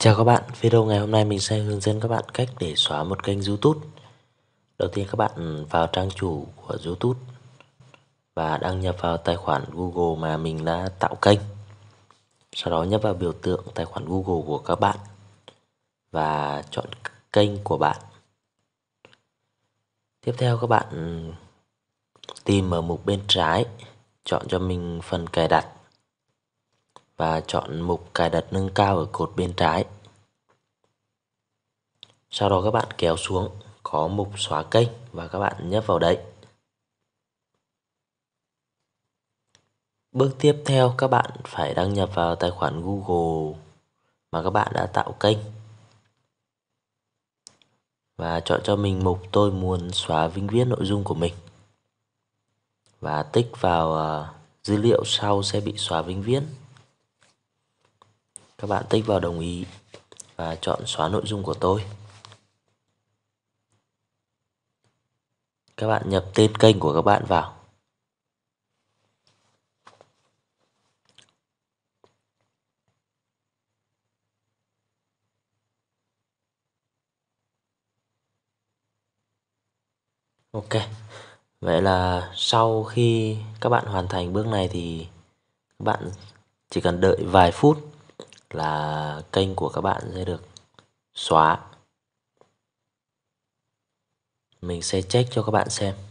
Chào các bạn, video ngày hôm nay mình sẽ hướng dẫn các bạn cách để xóa một kênh YouTube. Đầu tiên các bạn vào trang chủ của YouTube và đăng nhập vào tài khoản Google mà mình đã tạo kênh. Sau đó nhấp vào biểu tượng tài khoản Google của các bạn và chọn kênh của bạn. Tiếp theo các bạn tìm ở mục bên trái, chọn cho mình phần cài đặt và chọn mục cài đặt nâng cao ở cột bên trái. Sau đó các bạn kéo xuống có mục xóa kênh và các bạn nhấp vào đấy. Bước tiếp theo các bạn phải đăng nhập vào tài khoản Google mà các bạn đã tạo kênh. Và chọn cho mình mục tôi muốn xóa vĩnh viễn nội dung của mình. Và tích vào ờ, dữ liệu sau sẽ bị xóa vĩnh viễn các bạn tích vào đồng ý và chọn xóa nội dung của tôi. Các bạn nhập tên kênh của các bạn vào. Ok. Vậy là sau khi các bạn hoàn thành bước này thì các bạn chỉ cần đợi vài phút là kênh của các bạn sẽ được xóa mình sẽ check cho các bạn xem